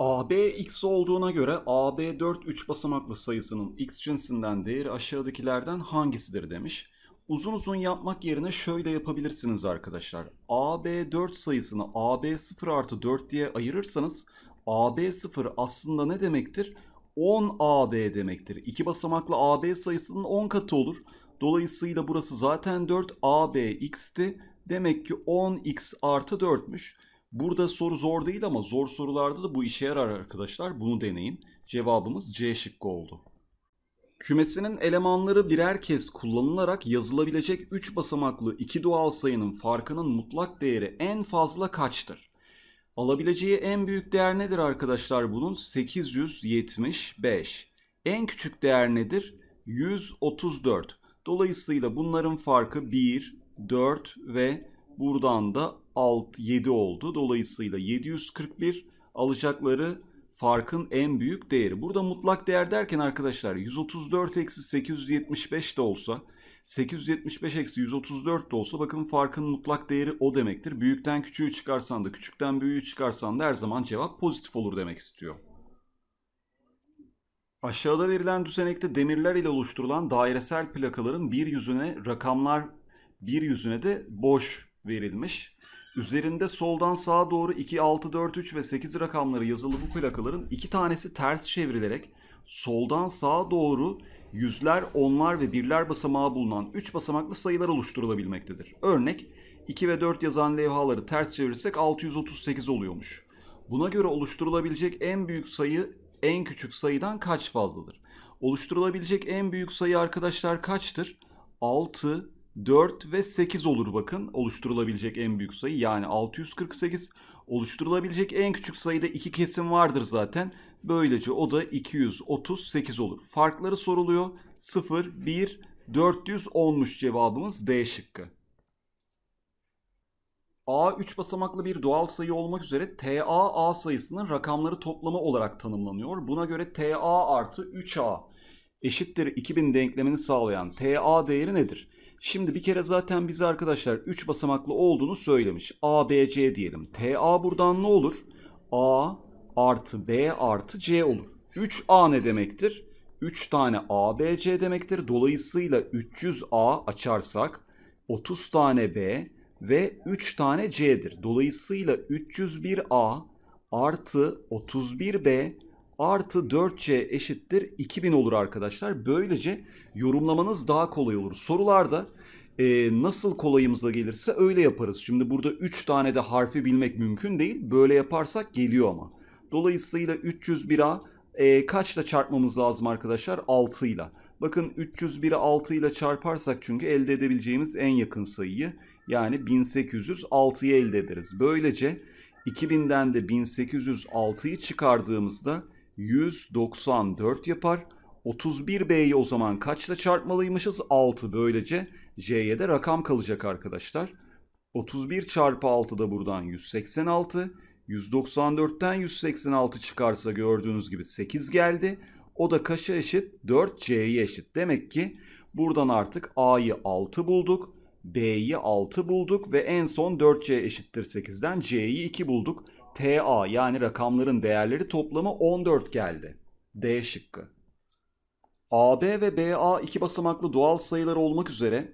AB x olduğuna göre AB4 3 basamaklı sayısının x cinsinden değeri aşağıdakilerden hangisidir demiş. Uzun uzun yapmak yerine şöyle yapabilirsiniz arkadaşlar. AB4 sayısını AB0 artı 4 diye ayırırsanız AB0 aslında ne demektir? 10 AB demektir. 2 basamaklı AB sayısının 10 katı olur. Dolayısıyla burası zaten 4 AB x'ti. Demek ki 10 x artı 4'müş. Burada soru zor değil ama zor sorularda da bu işe yarar arkadaşlar. Bunu deneyin. Cevabımız C şıkkı oldu. Kümesinin elemanları birer kez kullanılarak yazılabilecek 3 basamaklı iki doğal sayının farkının mutlak değeri en fazla kaçtır? Alabileceği en büyük değer nedir arkadaşlar bunun? 875. En küçük değer nedir? 134. Dolayısıyla bunların farkı 1, 4 ve buradan da alt 7 oldu. Dolayısıyla 741 alacakları farkın en büyük değeri. Burada mutlak değer derken arkadaşlar 134 eksi 875 de olsa 875 eksi 134 de olsa bakın farkın mutlak değeri o demektir. Büyükten küçüğü çıkarsan da küçükten büyüğü çıkarsan da her zaman cevap pozitif olur demek istiyor. Aşağıda verilen düzenekte demirler ile oluşturulan dairesel plakaların bir yüzüne rakamlar bir yüzüne de boş verilmiş. Üzerinde soldan sağa doğru 2, 6, 4, 3 ve 8 rakamları yazılı bu plakaların iki tanesi ters çevrilerek soldan sağa doğru yüzler, onlar ve birler basamağı bulunan 3 basamaklı sayılar oluşturulabilmektedir. Örnek 2 ve 4 yazan levhaları ters çevirirsek 638 oluyormuş. Buna göre oluşturulabilecek en büyük sayı en küçük sayıdan kaç fazladır? Oluşturulabilecek en büyük sayı arkadaşlar kaçtır? 6, 4 ve 8 olur bakın oluşturulabilecek en büyük sayı yani 648 oluşturulabilecek en küçük sayıda 2 kesim vardır zaten. Böylece o da 238 olur. Farkları soruluyor. 0, 1, 410'muş cevabımız D şıkkı. A 3 basamaklı bir doğal sayı olmak üzere TA A sayısının rakamları toplamı olarak tanımlanıyor. Buna göre TA artı 3A eşittir 2000 denklemini sağlayan TA değeri nedir? Şimdi bir kere zaten bize arkadaşlar 3 basamaklı olduğunu söylemiş. A, B, C diyelim. T, A buradan ne olur? A artı B artı C olur. 3A ne demektir? 3 tane A, B, C demektir. Dolayısıyla 300A açarsak 30 tane B ve 3 tane C'dir. Dolayısıyla 301A artı 31B artı 4c eşittir 2000 olur arkadaşlar. Böylece yorumlamanız daha kolay olur. Sorularda e, nasıl kolayımıza gelirse öyle yaparız. Şimdi burada 3 tane de harfi bilmek mümkün değil. Böyle yaparsak geliyor ama. Dolayısıyla 301'a e, kaçla çarpmamız lazım arkadaşlar? 6 ile. Bakın 301'i 6 ile çarparsak çünkü elde edebileceğimiz en yakın sayıyı yani 1806'yı elde ederiz. Böylece 2000'den de 1806'yı çıkardığımızda 194 yapar. 31B'yi o zaman kaçla çarpmalıymışız? 6 böylece C'ye de rakam kalacak arkadaşlar. 31 çarpı 6 da buradan 186. 194'ten 186 çıkarsa gördüğünüz gibi 8 geldi. O da kaça eşit? 4C'ye eşit. Demek ki buradan artık A'yı 6 bulduk. B'yi 6 bulduk ve en son 4C eşittir 8'den C'yi 2 bulduk. TA yani rakamların değerleri toplamı 14 geldi. D şıkkı. AB ve BA iki basamaklı doğal sayılar olmak üzere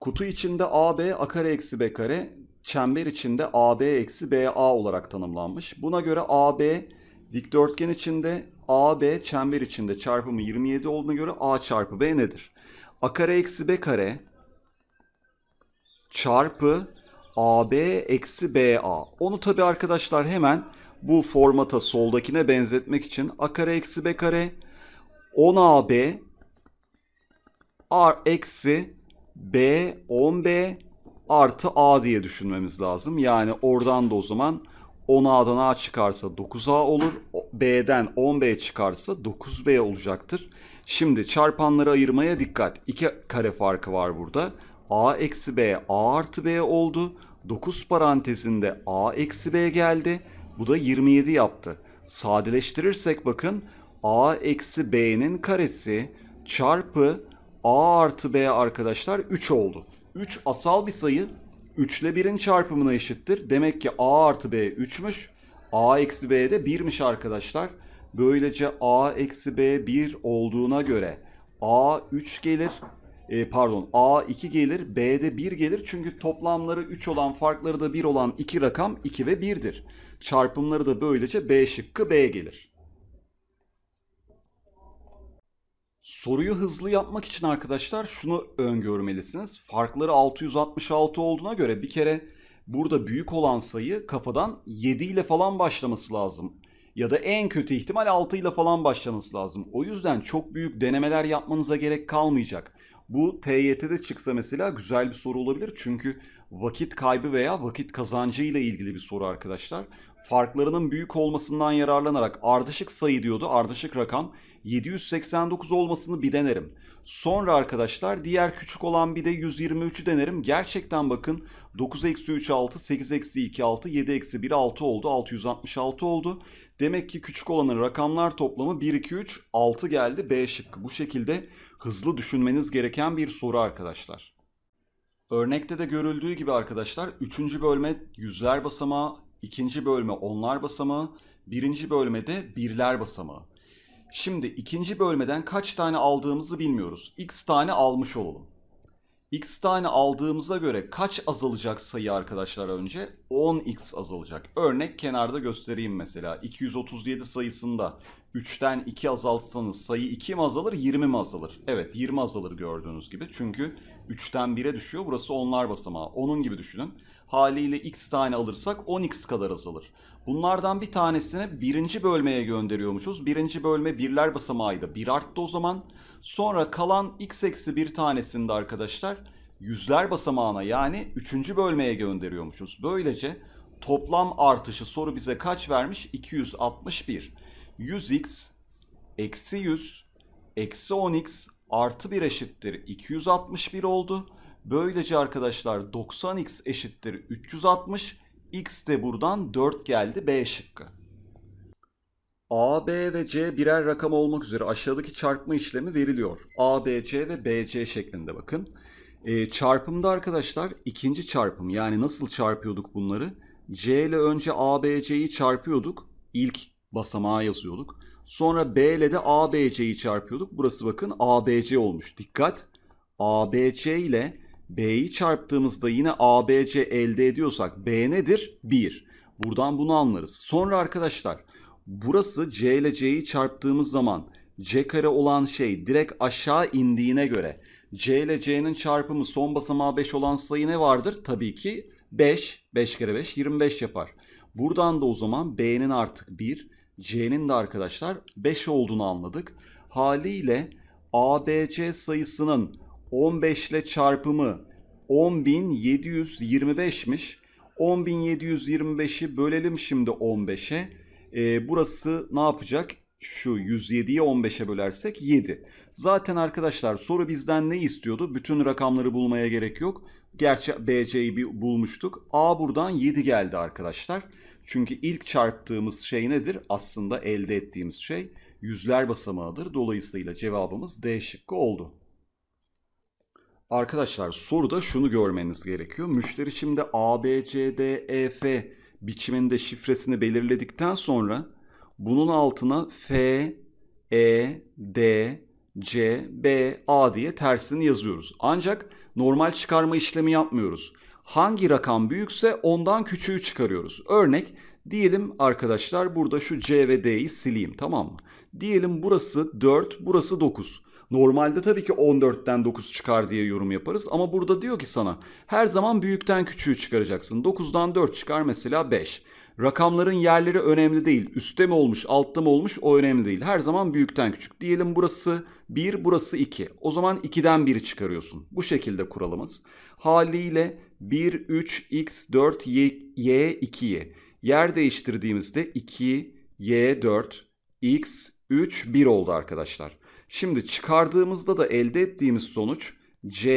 kutu içinde AB a kare eksi b kare, çember içinde AB eksi BA olarak tanımlanmış. Buna göre AB dikdörtgen içinde AB çember içinde çarpımı 27 olduğuna göre A çarpı B nedir? A kare eksi B kare çarpı AB eksi BA. Onu tabi arkadaşlar hemen bu formata soldakine benzetmek için A kare eksi B kare 10AB R eksi B 10B artı A diye düşünmemiz lazım. Yani oradan da o zaman 10A'dan A çıkarsa 9A olur. B'den 10B çıkarsa 9B olacaktır. Şimdi çarpanları ayırmaya dikkat. 2 kare farkı var burada. A eksi B A artı B oldu. 9 parantezinde a eksi b geldi. Bu da 27 yaptı. Sadeleştirirsek bakın a eksi b'nin karesi çarpı a artı b arkadaşlar 3 oldu. 3 asal bir sayı. 3 ile 1'in çarpımına eşittir. Demek ki a artı b 3'müş. a eksi b de 1'miş arkadaşlar. Böylece a eksi b 1 olduğuna göre a 3 gelir e, pardon A 2 gelir B'de 1 gelir çünkü toplamları 3 olan farkları da 1 olan iki rakam 2 ve 1'dir. Çarpımları da böylece B şıkkı B gelir. Soruyu hızlı yapmak için arkadaşlar şunu öngörmelisiniz. Farkları 666 olduğuna göre bir kere burada büyük olan sayı kafadan 7 ile falan başlaması lazım. Ya da en kötü ihtimal 6 ile falan başlaması lazım. O yüzden çok büyük denemeler yapmanıza gerek kalmayacak. Bu TYT'de çıksa mesela güzel bir soru olabilir. Çünkü vakit kaybı veya vakit kazancı ile ilgili bir soru arkadaşlar. Farklarının büyük olmasından yararlanarak ardışık sayı diyordu. Ardışık rakam 789 olmasını bir denerim. Sonra arkadaşlar diğer küçük olan bir de 123'ü denerim. Gerçekten bakın 9 eksi 3 6, 8 eksi 2 6, 7 eksi 1 6 oldu. 666 oldu. Demek ki küçük olanın rakamlar toplamı 1, 2, 3, 6 geldi B şıkkı. Bu şekilde hızlı düşünmeniz gereken bir soru arkadaşlar. Örnekte de görüldüğü gibi arkadaşlar 3. bölme yüzler basamağı, 2. bölme onlar basamağı, 1. bölmede birler basamağı. Şimdi ikinci bölmeden kaç tane aldığımızı bilmiyoruz. X tane almış olalım x tane aldığımıza göre kaç azalacak sayı arkadaşlar önce? 10x azalacak. Örnek kenarda göstereyim mesela. 237 sayısında 3'ten 2 azaltsanız sayı 2 mi azalır 20 mi azalır? Evet 20 azalır gördüğünüz gibi. Çünkü 3'ten 1'e düşüyor. Burası onlar basamağı. Onun gibi düşünün. Haliyle x tane alırsak 10x kadar azalır. Bunlardan bir tanesini birinci bölmeye gönderiyormuşuz. Birinci bölme birler basamağıydı. Bir arttı o zaman. Sonra kalan x eksi bir tanesinde arkadaşlar yüzler basamağına yani üçüncü bölmeye gönderiyormuşuz. Böylece toplam artışı soru bize kaç vermiş? 261. 100x eksi 100 eksi 10x artı 1 eşittir 261 oldu. Böylece arkadaşlar 90x eşittir 360 X de buradan 4 geldi B şıkkı. A, B ve C birer rakam olmak üzere aşağıdaki çarpma işlemi veriliyor. A, B, C ve B, C şeklinde bakın. E, çarpımda arkadaşlar ikinci çarpım yani nasıl çarpıyorduk bunları? C ile önce A, B, C'yi çarpıyorduk. İlk basamağa yazıyorduk. Sonra B ile de A, B, C'yi çarpıyorduk. Burası bakın A, B, C olmuş. Dikkat! A, B, C ile B'yi çarptığımızda yine ABC elde ediyorsak B nedir? 1. Buradan bunu anlarız. Sonra arkadaşlar burası C ile C'yi çarptığımız zaman C kare olan şey direkt aşağı indiğine göre C ile C'nin çarpımı son basamağı 5 olan sayı ne vardır? Tabii ki 5. 5 kere 5 25 yapar. Buradan da o zaman B'nin artık 1, C'nin de arkadaşlar 5 olduğunu anladık. Haliyle ABC sayısının 15 ile çarpımı 10.725'miş. 10.725'i bölelim şimdi 15'e. E, ee, burası ne yapacak? Şu 107'yi 15'e bölersek 7. Zaten arkadaşlar soru bizden ne istiyordu? Bütün rakamları bulmaya gerek yok. Gerçi BC'yi bulmuştuk. A buradan 7 geldi arkadaşlar. Çünkü ilk çarptığımız şey nedir? Aslında elde ettiğimiz şey yüzler basamağıdır. Dolayısıyla cevabımız D şıkkı oldu. Arkadaşlar soruda şunu görmeniz gerekiyor. Müşteri şimdi A B C D E F biçiminde şifresini belirledikten sonra bunun altına F, E, D, C, B, A diye tersini yazıyoruz. Ancak normal çıkarma işlemi yapmıyoruz. Hangi rakam büyükse ondan küçüğü çıkarıyoruz. Örnek diyelim arkadaşlar burada şu C ve D'yi sileyim tamam mı? Diyelim burası 4, burası 9. Normalde tabii ki 14'ten 9 çıkar diye yorum yaparız ama burada diyor ki sana her zaman büyükten küçüğü çıkaracaksın. 9'dan 4 çıkar mesela 5. Rakamların yerleri önemli değil. Üste mi olmuş, altta mı olmuş o önemli değil. Her zaman büyükten küçük. Diyelim burası 1, burası 2. O zaman 2'den 1'i çıkarıyorsun. Bu şekilde kuralımız. Haliyle 1, 3, x, 4, y, y 2y. Yer değiştirdiğimizde 2, y, 4, x, 3, 1 oldu arkadaşlar. Şimdi çıkardığımızda da elde ettiğimiz sonuç C,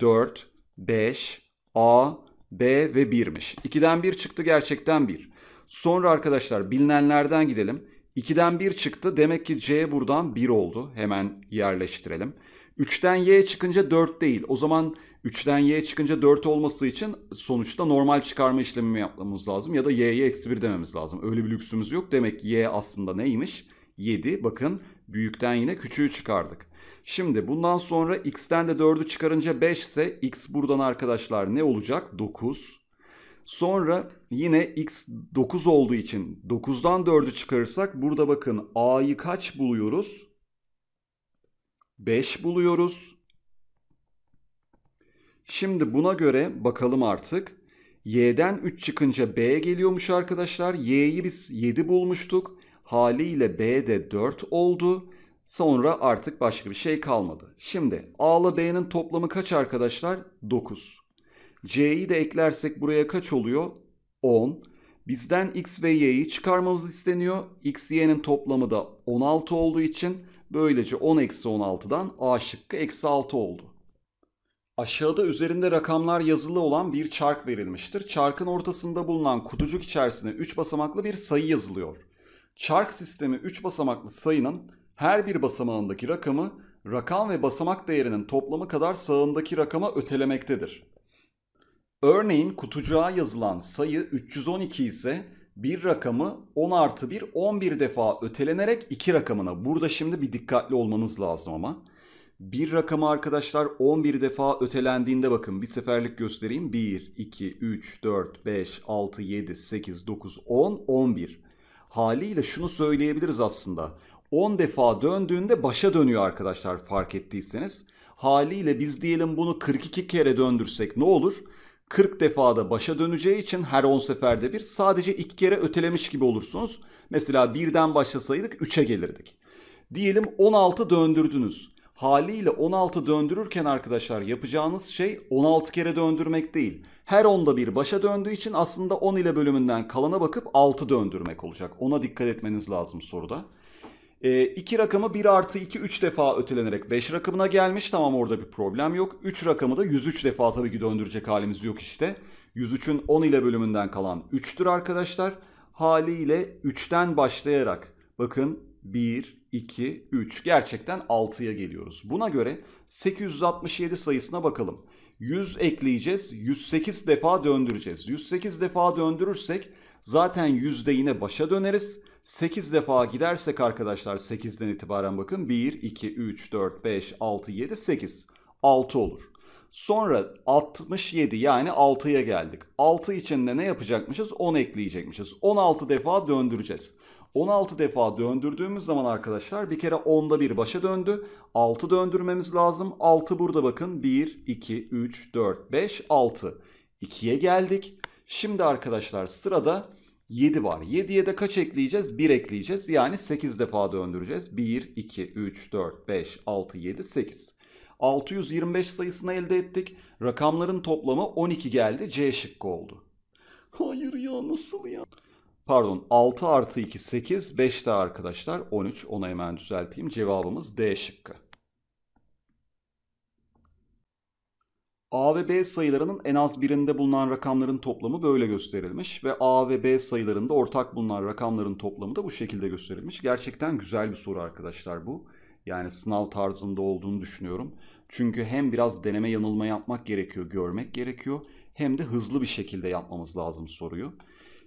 4, 5, A, B ve 1'miş. 2'den 1 çıktı gerçekten 1. Sonra arkadaşlar bilinenlerden gidelim. 2'den 1 çıktı demek ki C buradan 1 oldu. Hemen yerleştirelim. 3'ten Y çıkınca 4 değil. O zaman 3'ten Y çıkınca 4 olması için sonuçta normal çıkarma işlemi yapmamız lazım. Ya da Y'ye eksi 1 dememiz lazım. Öyle bir lüksümüz yok. Demek ki Y aslında neymiş? 7. Bakın Büyükten yine küçüğü çıkardık. Şimdi bundan sonra x'ten de 4'ü çıkarınca 5 ise x buradan arkadaşlar ne olacak? 9. Sonra yine x 9 olduğu için 9'dan 4'ü çıkarırsak burada bakın a'yı kaç buluyoruz? 5 buluyoruz. Şimdi buna göre bakalım artık. y'den 3 çıkınca b geliyormuş arkadaşlar. y'yi biz 7 bulmuştuk. Haliyle B de 4 oldu. Sonra artık başka bir şey kalmadı. Şimdi A ile B'nin toplamı kaç arkadaşlar? 9. C'yi de eklersek buraya kaç oluyor? 10. Bizden X ve Y'yi çıkarmamız isteniyor. X, Y'nin toplamı da 16 olduğu için böylece 10 eksi 16'dan A şıkkı eksi 6 oldu. Aşağıda üzerinde rakamlar yazılı olan bir çark verilmiştir. Çarkın ortasında bulunan kutucuk içerisinde 3 basamaklı bir sayı yazılıyor çark sistemi 3 basamaklı sayının her bir basamağındaki rakamı rakam ve basamak değerinin toplamı kadar sağındaki rakama ötelemektedir. Örneğin kutucuğa yazılan sayı 312 ise bir rakamı 10 artı 1 11 defa ötelenerek 2 rakamına. Burada şimdi bir dikkatli olmanız lazım ama. Bir rakamı arkadaşlar 11 defa ötelendiğinde bakın bir seferlik göstereyim. 1, 2, 3, 4, 5, 6, 7, 8, 9, 10, 11 haliyle şunu söyleyebiliriz aslında. 10 defa döndüğünde başa dönüyor arkadaşlar fark ettiyseniz. Haliyle biz diyelim bunu 42 kere döndürsek ne olur? 40 defada başa döneceği için her 10 seferde bir sadece 2 kere ötelemiş gibi olursunuz. Mesela birden başlasaydık 3'e gelirdik. Diyelim 16 döndürdünüz haliyle 16 döndürürken arkadaşlar yapacağınız şey 16 kere döndürmek değil. Her 10'da bir başa döndüğü için aslında 10 ile bölümünden kalana bakıp 6 döndürmek olacak. Ona dikkat etmeniz lazım soruda. E, iki rakamı 1 artı 2 3 defa ötelenerek 5 rakamına gelmiş. Tamam orada bir problem yok. 3 rakamı da 103 defa tabii ki döndürecek halimiz yok işte. 103'ün 10 ile bölümünden kalan 3'tür arkadaşlar. Haliyle 3'ten başlayarak bakın 1, 2, 3 gerçekten 6'ya geliyoruz. Buna göre 867 sayısına bakalım. 100 ekleyeceğiz 108 defa döndüreceğiz. 108 defa döndürürsek zaten yüzde yine başa döneriz. 8 defa gidersek arkadaşlar 8'den itibaren bakın 1, 2, 3, 4, 5, 6, 7, 8. 6 olur. Sonra 67 yani 6'ya geldik. 6 içinde ne yapacakmışız? 10 ekleyecekmişiz. 16 defa döndüreceğiz. 16 defa döndürdüğümüz zaman arkadaşlar bir kere 10'da 1 başa döndü. 6 döndürmemiz lazım. 6 burada bakın 1, 2, 3, 4, 5, 6. 2'ye geldik. Şimdi arkadaşlar sırada 7 var. 7'ye de kaç ekleyeceğiz? 1 ekleyeceğiz. Yani 8 defa döndüreceğiz. 1, 2, 3, 4, 5, 6, 7, 8. 625 sayısını elde ettik. Rakamların toplamı 12 geldi. C şıkkı oldu. Hayır ya nasıl ya? Pardon 6 artı 2 8 5 daha arkadaşlar 13 onu hemen düzelteyim. Cevabımız D şıkkı. A ve B sayılarının en az birinde bulunan rakamların toplamı böyle gösterilmiş ve A ve B sayılarında ortak bulunan rakamların toplamı da bu şekilde gösterilmiş. Gerçekten güzel bir soru arkadaşlar bu. Yani sınav tarzında olduğunu düşünüyorum. Çünkü hem biraz deneme yanılma yapmak gerekiyor, görmek gerekiyor hem de hızlı bir şekilde yapmamız lazım soruyu.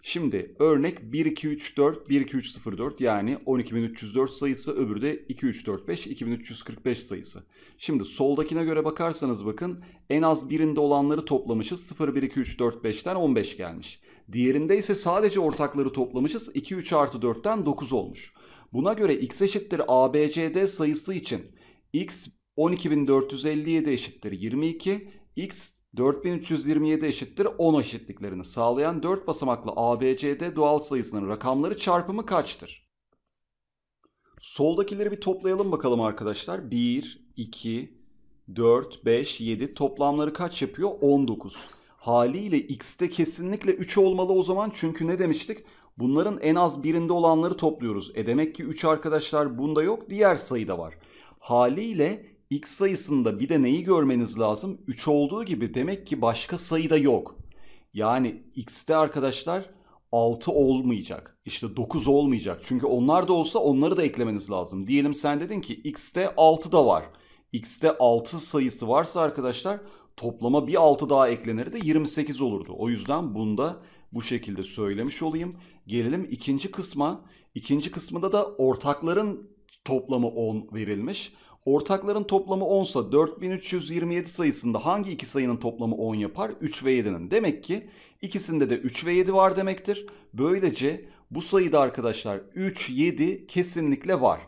Şimdi örnek 1 2 3 4 1 2 3 0 4 yani 12304 sayısı öbürü de 2 3 4 5 2345 sayısı. Şimdi soldakine göre bakarsanız bakın en az birinde olanları toplamışız 0 1 2 3 4 5'ten 15 gelmiş. Diğerinde ise sadece ortakları toplamışız 2 3 artı 4'ten 9 olmuş. Buna göre x eşittir ABCD sayısı için x 12457 eşittir 22 x 4327 eşittir 10 eşitliklerini sağlayan 4 basamaklı ABCD doğal sayısının rakamları çarpımı kaçtır? Soldakileri bir toplayalım bakalım arkadaşlar. 1, 2, 4, 5, 7 toplamları kaç yapıyor? 19. Haliyle x'te kesinlikle 3 olmalı o zaman çünkü ne demiştik? Bunların en az birinde olanları topluyoruz. E demek ki 3 arkadaşlar bunda yok diğer sayıda var. Haliyle x sayısında bir de neyi görmeniz lazım? 3 olduğu gibi demek ki başka sayıda yok. Yani x'te arkadaşlar 6 olmayacak. İşte 9 olmayacak. Çünkü onlar da olsa onları da eklemeniz lazım. Diyelim sen dedin ki x'te 6 da var. x'te 6 sayısı varsa arkadaşlar toplama bir 6 daha eklenir de 28 olurdu. O yüzden bunda bu şekilde söylemiş olayım. Gelelim ikinci kısma. İkinci kısmında da ortakların toplamı 10 verilmiş. Ortakların toplamı 10 ise 4327 sayısında hangi iki sayının toplamı 10 yapar? 3 ve 7'nin. Demek ki ikisinde de 3 ve 7 var demektir. Böylece bu sayıda arkadaşlar 3, 7 kesinlikle var.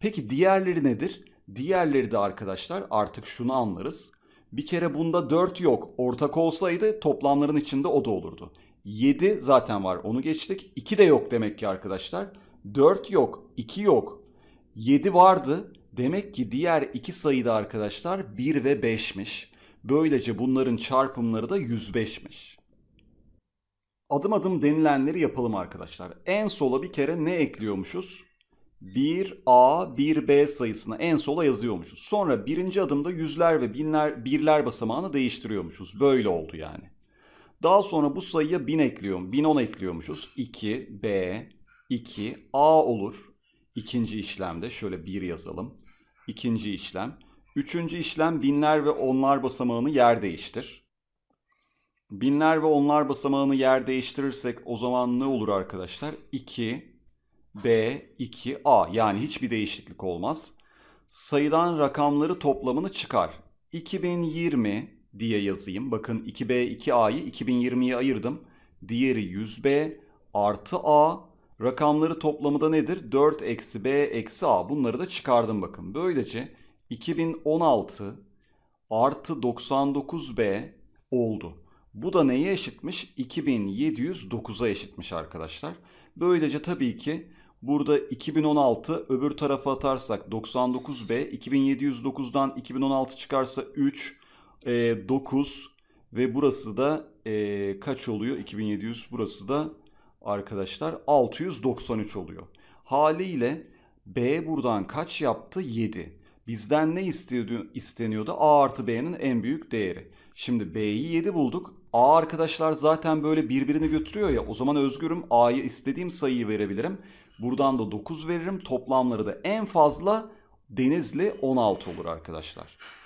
Peki diğerleri nedir? Diğerleri de arkadaşlar artık şunu anlarız. Bir kere bunda 4 yok. Ortak olsaydı toplamların içinde o da olurdu. 7 zaten var onu geçtik. 2 de yok demek ki arkadaşlar. 4 yok, 2 yok. 7 vardı. Demek ki diğer iki sayıda arkadaşlar 1 ve 5'miş. Böylece bunların çarpımları da 105'miş. Adım adım denilenleri yapalım arkadaşlar. En sola bir kere ne ekliyormuşuz? 1A, 1B sayısını en sola yazıyormuşuz. Sonra birinci adımda yüzler ve binler, birler basamağını değiştiriyormuşuz. Böyle oldu yani. Daha sonra bu sayıya 1000 ekliyorum. 1010 ekliyormuşuz. 2B, 2A olur. İkinci işlemde şöyle 1 yazalım ikinci işlem. Üçüncü işlem binler ve onlar basamağını yer değiştir. Binler ve onlar basamağını yer değiştirirsek o zaman ne olur arkadaşlar? 2, B, 2, A yani hiçbir değişiklik olmaz. Sayıdan rakamları toplamını çıkar. 2020 diye yazayım. Bakın 2B, 2A'yı 2020'ye ayırdım. Diğeri 100B artı A Rakamları toplamı da nedir? 4 eksi B eksi A. Bunları da çıkardım bakın. Böylece 2016 artı 99B oldu. Bu da neye eşitmiş? 2709'a eşitmiş arkadaşlar. Böylece tabii ki burada 2016 öbür tarafa atarsak 99B 2709'dan 2016 çıkarsa 3 e, 9 ve burası da e, kaç oluyor? 2700 burası da arkadaşlar 693 oluyor. Haliyle B buradan kaç yaptı? 7. Bizden ne isteniyordu? A artı B'nin en büyük değeri. Şimdi B'yi 7 bulduk. A arkadaşlar zaten böyle birbirini götürüyor ya. O zaman özgürüm a'yı istediğim sayıyı verebilirim. Buradan da 9 veririm. Toplamları da en fazla Denizli 16 olur arkadaşlar.